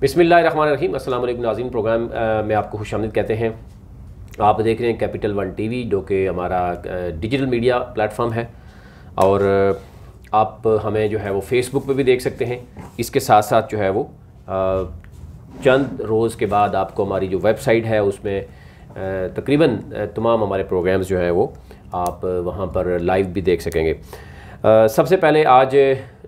बिसमिल्ल रही असल नाजीन प्रोग्राम में आपको खुश कहते हैं आप देख रहे हैं कैपिटल वन टीवी जो कि हमारा डिजिटल मीडिया प्लेटफॉर्म है और आप हमें जो है वो फेसबुक पे भी देख सकते हैं इसके साथ साथ जो है वो चंद रोज़ के बाद आपको हमारी जो वेबसाइट है उसमें तकरीबन तमाम हमारे प्रोग्राम्स जो हैं वो आप वहाँ पर लाइव भी देख सकेंगे सबसे पहले आज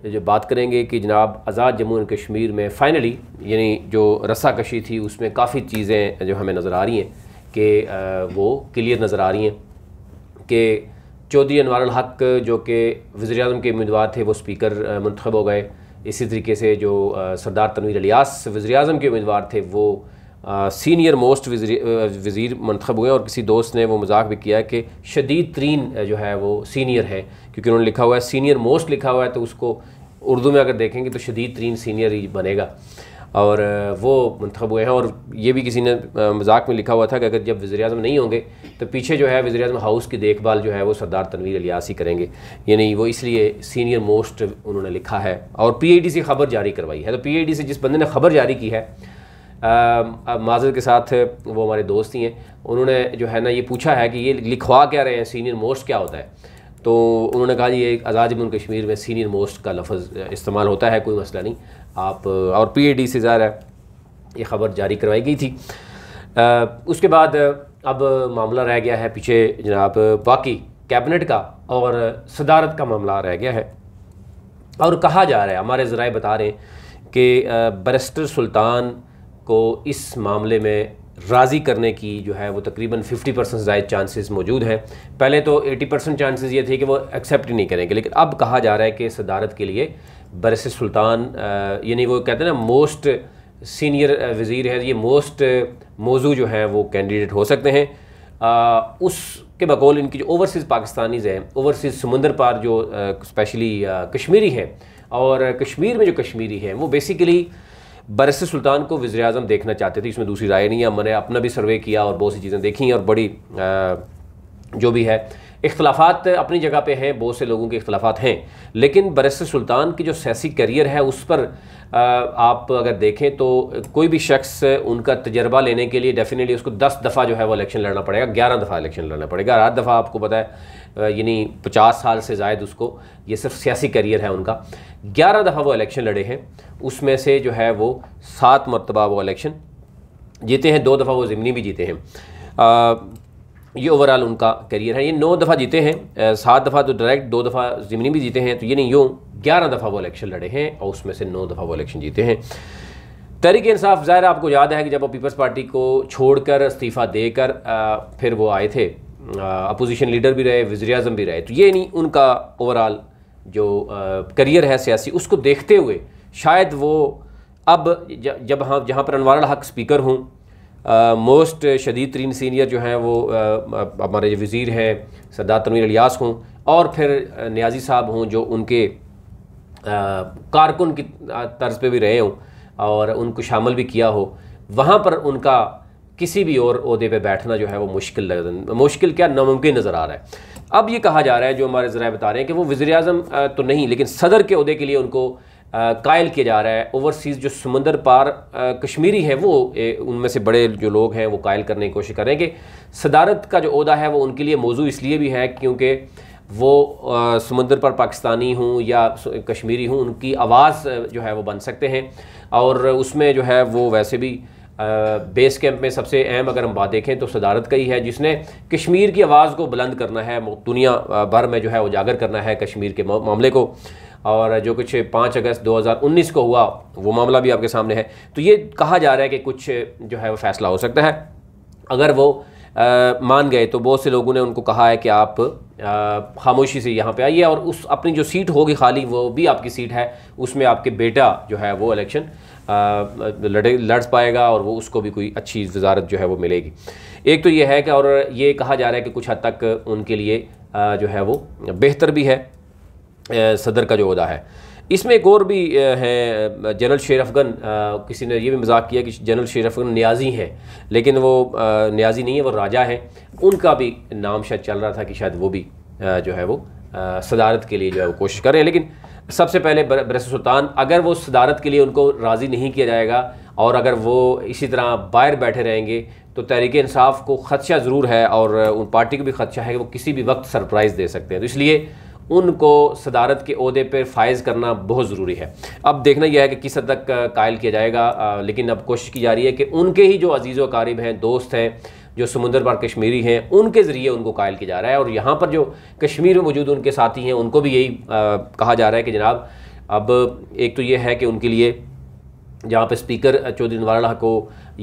जो बात करेंगे कि जनाब आज़ाद जम्मू एंड कश्मीर में फ़ाइनली यानी जो रस्सा कशी थी उसमें काफ़ी चीज़ें जो हमें नज़र आ रही हैं कि वो क्लियर नज़र आ रही हैं कि चौधरी अनवर हक जो कि वज़ी अजम के उम्मीदवार थे वो स्पीकर मंतखब हो गए इसी तरीके से जो सरदार तनवीर अलियास वज़ी अजम के उम्मीदवार थे वो सीनियर मोस्ट वज़ीर मंतखब हुए और किसी दोस्त ने वो मजाक भी किया कि शदीद तरीन जो है वो सीनियर है क्योंकि उन्होंने लिखा हुआ है सीनियर मोस्ट लिखा हुआ है तो उसको उर्दू में अगर देखेंगे तो शदीद तरीन सीनियर ही बनेगा और वो मंतखब हुए हैं और ये भी किसी ने मजाक में लिखा हुआ था कि अगर जब वजर अजम नहीं होंगे तो पीछे जो है वज़ी अजम हाउस की देखभाल जो है वो सरदार तनवीर अलियासी करेंगे यानी वो इसलिए सीनियर मोस्ट उन्होंने लिखा है और पी आई डी से खबर जारी करवाई है तो पी आई डी से जिस बंदे ने खबर जारी की है माजर के साथ वो हमारे दोस्त ही हैं उन्होंने जो है ना ये पूछा है कि ये लिखवा क्या रहे हैं सीनियर मोस्ट क्या होता है तो उन्होंने कहा ये आज़ाद जम्मू कश्मीर में सीनियर मोस्ट का लफ्ज़ इस्तेमाल होता है कोई मसला नहीं आप और पी से ज़्यादा है ये ख़बर जारी करवाई गई थी आ, उसके बाद अब मामला रह गया है पीछे जनाब बाकी कैबिनेट का और सदारत का मामला रह गया है और कहा जा रहा है हमारे ज़रा बता रहे हैं कि बरस्टर सुल्तान को इस मामले में राज़ी करने की जो है वो तकरीबन 50 परसेंट ज़ायद चांसेस मौजूद हैं पहले तो 80 परसेंट चांसेस ये थे कि वो एक्सेप्ट नहीं करेंगे लेकिन अब कहा जा रहा है कि सदारत के लिए बरस सुल्तान यानी वो कहते हैं ना मोस्ट सीनियर वज़ी है ये मोस्ट मौजू जो है वो कैंडिडेट हो सकते हैं आ, उसके बकौल इनकी जो ओवरसीज़ पाकिस्तानीज़ हैं ओवरसीज़ समंदर पार जो स्पेशली कश्मीरी हैं और कश्मीर में जो कश्मीरी हैं वो बेसिकली बरस सुल्तान को वज़ी अजम देखना चाहते थे इसमें दूसरी राय नहीं है मैंने अपना भी सर्वे किया और बहुत सी चीज़ें देखी और बड़ी आ, जो भी है इख्लाफात अपनी जगह पे हैं बहुत से लोगों के इख्तलाफात हैं लेकिन बरस सुल्तान की जो सियासी करियर है उस पर आप अगर देखें तो कोई भी शख्स उनका तजर्बा लेने के लिए डेफिनेटली उसको दस दफ़ा जो है वो इलेक्शन लड़ना पड़ेगा ग्यारह दफ़ा इलेक्शन लड़ना पड़ेगा हर दफ़ा आपको पता है यानी पचास साल से जायद उसको ये सिर्फ सियासी करियर है उनका ग्यारह दफ़ा वो इलेक्शन लड़े हैं उसमें से जो है वो सात मरतबा वो इलेक्शन जीते हैं दो दफ़ा वो ज़मनी भी जीते हैं ये ओवरऑल उनका करियर है ये नौ दफ़ा जीते हैं सात दफ़ा तो डायरेक्ट दो दफ़ा ज़मीनी भी जीते हैं तो ये नहीं यूँ ग्यारह दफ़ा वो इलेक्शन लड़े हैं और उसमें से नौ दफ़ा वो इलेक्शन जीते हैं तहरीक इंसाफ ज़ाहिर आपको याद है कि जब वो पीपल्स पार्टी को छोड़कर इस्तीफ़ा देकर फिर वो आए थे अपोजिशन लीडर भी रहे वज़ी अजम भी रहे तो ये नहीं उनका ओवरऑल जो करियर है सियासी उसको देखते हुए शायद वो अब जब हाँ जहाँ पर अनवार हक स्पीकर हूँ मोस्ट शदीद तरीन सीनियर जो हैं वो uh, uh, हमारे जो वज़ीर हैं सरदार तनवीर अलियास हों और फिर uh, न्याजी साहब हों जो उनके कारकुन की तर्ज पे भी रहे हों और उनको शामिल भी किया हो वहाँ पर उनका किसी भी और अहदे पर बैठना जो है वो मुश्किल लग मुश्किल क्या नामुमकिन नज़र आ रहा है अब ये कहा जा रहा है जो हमारे ज़रा बता रहे हैं कि वो वज़ी अजम तो नहीं लेकिन सदर के अहदे के लिए उनको कायल किया जा रहा है ओवरसीज़ जो समंदर पार कश्मीरी है वो उनमें से बड़े जो लोग हैं वो कायल करने की कोशिश कर रहे हैं कि सदारत का जो अहदा है वो उनके लिए मौजू इसलिए भी है क्योंकि वो समंदर पर पाकिस्तानी हूँ या कश्मीरी हूँ उनकी आवाज़ जो है वो बन सकते हैं और उसमें जो है वो वैसे भी बेस कैंप में सबसे अहम अगर हम बात देखें तो सदारत का ही है जिसने कश्मीर की आवाज़ को बुलंद करना है दुनिया भर में जो है उजागर करना है कश्मीर के मामले को और जो कुछ पाँच अगस्त 2019 को हुआ वो मामला भी आपके सामने है तो ये कहा जा रहा है कि कुछ जो है वो फैसला हो सकता है अगर वो आ, मान गए तो बहुत से लोगों ने उनको कहा है कि आप खामोशी से यहाँ पे आइए और उस अपनी जो सीट होगी खाली वो भी आपकी सीट है उसमें आपके बेटा जो है वो इलेक्शन लड़े लड़ पाएगा और वो उसको भी कोई अच्छी वजारत जो है वो मिलेगी एक तो ये है कि और ये कहा जा रहा है कि कुछ हद तक उनके लिए आ, जो है वो बेहतर भी है सदर का जो अहदा है इसमें एक और भी है जनरल शेर अफगन किसी ने ये भी मजाक किया कि जनरल शेर अफगन न्याजी हैं लेकिन वो न्याजी नहीं है वो राजा हैं उनका भी नाम शायद चल रहा था कि शायद वो भी जो है वो सदारत के लिए जो है वो कोशिश हैं लेकिन सबसे पहले बरस सुल्तान अगर वो सदारत के लिए उनको राज़ी नहीं किया जाएगा और अगर वो इसी तरह बाहर बैठे रहेंगे तो तहरीक इंसाफ को ख़दशा ज़रूर है और उन पार्टी को भी ख़दशा है कि वो किसी भी वक्त सरप्राइज़ दे सकते हैं तो इसलिए उनको सदारत के अहदे पर फायज़ करना बहुत ज़रूरी है अब देखना यह है कि किस हद तक कायल किया जाएगा लेकिन अब कोशिश की जा रही है कि उनके ही जो अजीज़ वकारीब हैं दोस्त हैं जो समुंदर पार कश्मीरी हैं उनके ज़रिए उनको कायल किया जा रहा है और यहाँ पर जो कश्मीर में मौजूद उनके साथी हैं उनको भी यही कहा जा रहा है कि जनाब अब एक तो ये है कि उनके लिए जहाँ पर स्पीकर चौधरी नवाला को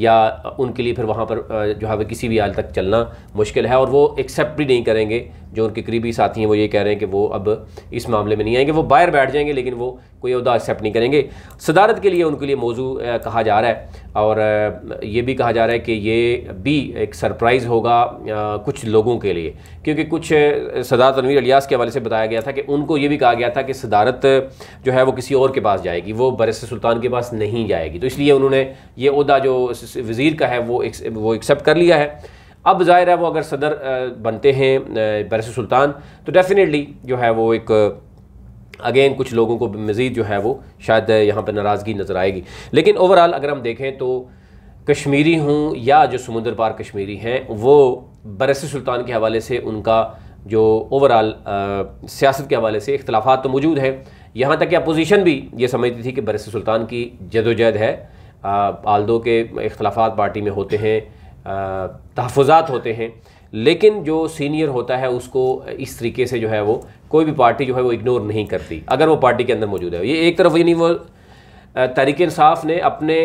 या उनके लिए फिर वहाँ पर जो है किसी भी हाल तक चलना मुश्किल है और वो एक्सेप्ट भी नहीं करेंगे जो उनके करीबी साथी हैं वो ये कह रहे हैं कि वो अब इस मामले में नहीं आएंगे वो बाहर बैठ जाएंगे लेकिन वो कोई अहदा एक्सेप्ट नहीं करेंगे सदारत के लिए उनके लिए मौजू कहा जा रहा है और ये भी कहा जा रहा है कि ये भी एक सरप्राइज़ होगा कुछ लोगों के लिए क्योंकि कुछ सदारत तनवीर अलियास के हवाले से बताया गया था कि उनको ये भी कहा गया था कि सदारत जो है वो किसी और के पास जाएगी वो बरस सुल्तान के पास नहीं जाएगी तो इसलिए उन्होंने ये अहदा जो वज़ीर का है वो एक, वो एक्सेप्ट कर लिया है अब ज़ाहिर है वो अगर सदर बनते हैं बरस सुल्तान तो डेफ़िनेटली जो है वो एक अगेन कुछ लोगों को मज़ीद जो है वो शायद यहाँ पर नाराज़गी नज़र आएगी लेकिन ओवरऑल अगर हम देखें तो कश्मीरी हूँ या जो समुंदर पार कश्मीरी हैं वो बरस सुल्तान के हवाले से उनका जो ओवरऑल सियासत के हवाले से इख्तलाफा तो मौजूद हैं यहाँ तक कि अपोजिशन भी ये समझती थी कि बरस सुल्तान की जदोजहद है आलदो के अख्तलाफा पार्टी में होते हैं तहफ़ात होते हैं लेकिन जो सीनियर होता है उसको इस तरीके से जो है वो कोई भी पार्टी जो है वो इग्नोर नहीं करती अगर वो पार्टी के अंदर मौजूद है ये एक तरफ यानी वो तहरीक इंसाफ ने अपने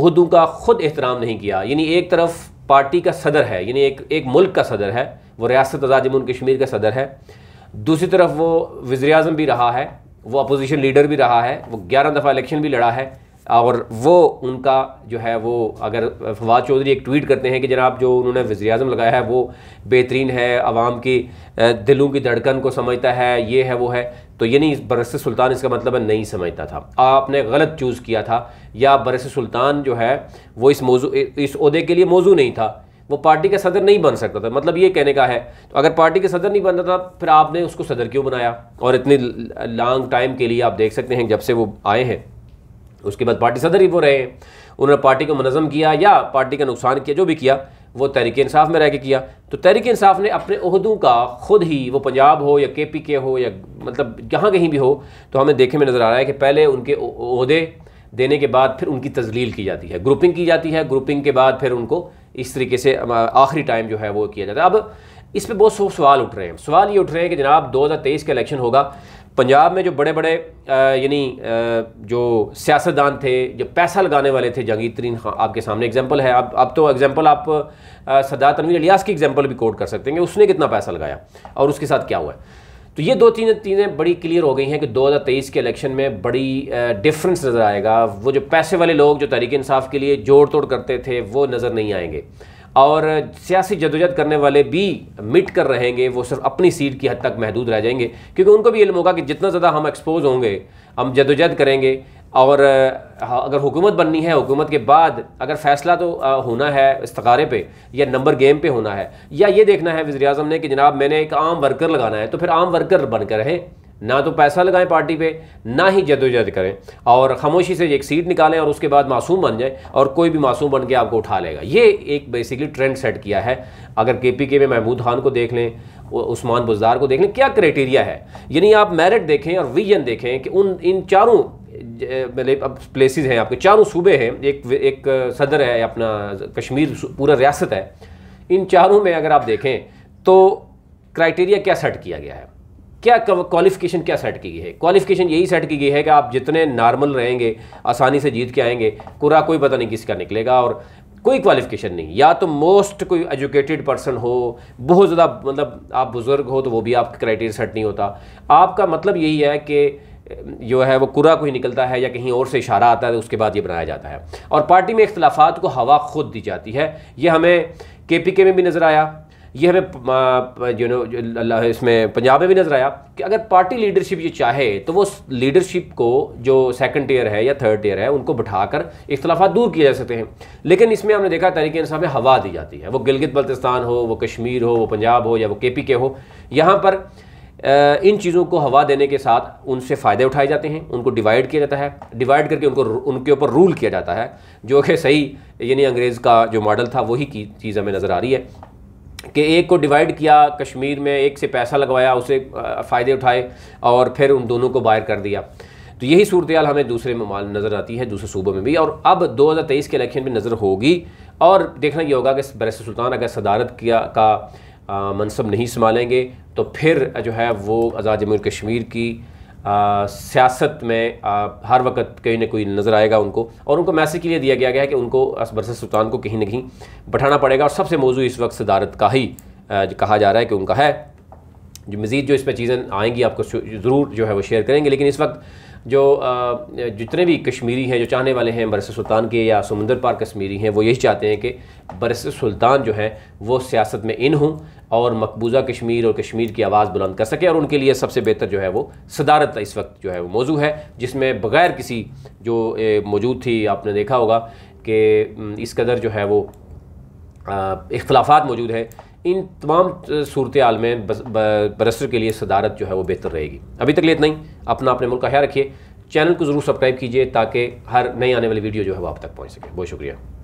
उहदों का ख़ुद एहतराम नहीं किया यानी एक तरफ पार्टी का सदर है यानी एक एक मुल्क का सदर है वो रियासत आज़ाद जम्मू कश्मीर का सदर है दूसरी तरफ वो वज़ी अजम भी रहा है वो अपोजिशन लीडर भी रहा है वो ग्यारह दफ़ा इलेक्शन भी लड़ा है और वो उनका जो है वो अगर फवाद चौधरी एक ट्वीट करते हैं कि जनाब जो उन्होंने वज़ी अजम लगाया है वो बेहतरीन है आवाम की दिलों की धड़कन को समझता है ये है वो है तो यही बरस सुल्तान इसका मतलब नहीं समझता था आपने गलत चूज़ किया था या बरस सुल्तान जो है वो इस मौजू इस अहदे के लिए मौजू नहीं था वो पार्टी का सदर नहीं बन सकता था मतलब ये कहने का है तो अगर पार्टी का सदर नहीं बनता था फिर आपने उसको सदर क्यों बनाया और इतने लॉन्ग टाइम के लिए आप देख सकते हैं जब से वो आए हैं उसके बाद पार्टी सदर ही वो रहे उन्होंने पार्टी को मनज़म किया या पार्टी का नुकसान किया जो भी किया वो तहरीक इंसाफ में रह के किया तो तहरीक इंसाफ ने अपने अहदों का ख़ुद ही वो पंजाब हो या के पी के हो या मतलब जहाँ कहीं भी हो तो हमें देखने में नज़र आ रहा है कि पहले उनके अहदे देने के बाद फिर उनकी तजलील की जाती है ग्रुपिंग की जाती है ग्रुपिंग के बाद फिर उनको इस तरीके से आखिरी टाइम जो है वो किया जाता है अब इस पर बहुत सौ सवाल उठ रहे हैं सवाल ये उठ रहे हैं कि जनाब दो हज़ार तेईस का इलेक्शन होगा पंजाब में जो बड़े बड़े यानी जो सियासतदान थे जो पैसा लगाने वाले थे जंगी तरीन खां आपके सामने एग्जाम्पल है अब अब तो एग्जाम्पल आप सदात तनवीर अलियास की एग्जाम्पल भी कोट कर सकते हैं कि उसने कितना पैसा लगाया और उसके साथ क्या हुआ तो ये दो तीन चीज़ें बड़ी क्लियर हो गई हैं कि 2023 के इलेक्शन में बड़ी डिफरेंस नज़र आएगा वो जो पैसे वाले लोग जो तरीके इंसाफ के लिए जोड़ तोड़ करते थे वो नज़र नहीं आएंगे और सियासी जदोजहद करने वाले भी मिट कर रहेंगे वो सिर्फ अपनी सीट की हद तक महदूद रह जाएंगे क्योंकि उनको भी इल्म होगा कि जितना ज़्यादा हम एक्सपोज होंगे हम जदोजहद करेंगे और हाँ, अगर हुकूमत बननी है हुकूमत के बाद अगर फैसला तो होना है इस्तकारे पे या नंबर गेम पे होना है या ये देखना है वज़ी ने कि जनाब मैंने एक आम वर्कर लगाना है तो फिर आम वर्कर बनकर रहें ना तो पैसा लगाएं पार्टी पे ना ही जदोजहद करें और खामोशी से एक सीट निकालें और उसके बाद मासूम बन जाए और कोई भी मासूम बन के आपको उठा लेगा ये एक बेसिकली ट्रेंड सेट किया है अगर के पी के में महमूद खान को देख लें उस्मान बुजदार को देख लें क्या क्राइटेरिया है यानी आप मेरिट देखें और विजन देखें कि उन इन चारों मतलब अब प्लेसेस हैं आपके चारों सूबे हैं एक एक सदर है अपना कश्मीर पूरा रियासत है इन चारों में अगर आप देखें तो क्राइटेरिया क्या सेट किया गया है क्या क्वालिफिकेशन क्या सेट की गई है क्वालिफिकेशन यही सेट की गई है कि आप जितने नॉर्मल रहेंगे आसानी से जीत के आएंगे कुरा कोई पता नहीं किसका निकलेगा और कोई क्वालिफिकेशन नहीं या तो मोस्ट कोई एजुकेटेड पर्सन हो बहुत ज़्यादा मतलब आप बुज़ुर्ग हो तो वो भी आपका क्राइटेरिया सेट नहीं होता आपका मतलब यही है कि जो है वो कुरा कोई निकलता है या कहीं और से इशारा आता है तो उसके बाद ये बनाया जाता है और पार्टी में इख्तलाफात को हवा खुद दी जाती है ये हमें के पी के में भी नज़र आया ये हमें यू नो इसमें पंजाब में भी नज़र आया कि अगर पार्टी लीडरशिप ये चाहे तो वो लीडरशिप को जो सेकंड ईयर है या थर्ड ईयर है उनको कर इख्तलाफा दूर किए जा सकते हैं लेकिन इसमें हमने देखा तरीके इंसाफ में हवा दी जाती है वो गिलगित बल्तिस्तान हो वो कश्मीर हो वो पंजाब हो या वो के पी के हो यहाँ पर इन चीज़ों को हवा देने के साथ उनसे फ़ायदे उठाए जाते हैं उनको डिवाइड किया जाता है डिवाइड करके उनको उनके ऊपर रूल किया जाता है जो कि सही यानी अंग्रेज़ का जो मॉडल था वही की चीज़ हमें नज़र आ रही है कि एक को डिवाइड किया कश्मीर में एक से पैसा लगवाया उसे फ़ायदे उठाए और फिर उन दोनों को बाहर कर दिया तो यही सूरत हमें दूसरे ममाल नज़र आती है दूसरे सूबों में भी और अब 2023 के इलेक्शन में नज़र होगी और देखना यह होगा कि बरस सुल्तान अगर सदारत किया का मनसब नहीं संभालेंगे तो फिर जो है वो आज़ाद जम्मू कश्मीर की सियासत में आ, हर वक्त कहीं ना कोई नज़र आएगा उनको और उनको मैसेज के लिए दिया गया है कि उनको असबर सुल्तान को कहीं ना कहीं बैठाना पड़ेगा और सबसे मौजू इस वक्त सदारत का ही आ, कहा जा रहा है कि उनका है जो मज़ीद जो इस पर चीज़ें आएँगी आपको ज़रूर जो है वो शेयर करेंगे लेकिन इस वक्त जो जितने भी कश्मीरी हैं जो चाहने वाले हैं बरस सुल्तान के या समुंदर पार कश्मीरी हैं वो यही चाहते हैं कि बरस सुल्तान जो है वो सियासत में इन हों और मकबूजा कश्मीर और कश्मीर की आवाज़ बुलंद कर सकें और उनके लिए सबसे बेहतर जो है वो सदारत इस वक्त जो है वो मौजू है जिसमें बग़ैर किसी जो मौजूद थी आपने देखा होगा कि इस कदर जो है वो इख्लाफात मौजूद है इन तमाम सूरत आल में बरसर के लिए सदारत जो है वो बेहतर रहेगी अभी तक लिए इतना ही अपना अपने मुल्क का ख्याल रखिए चैनल को ज़रूर सब्सक्राइब कीजिए ताकि हर नई आने वाली वीडियो जो है वो आप तक पहुँच सके बहुत शुक्रिया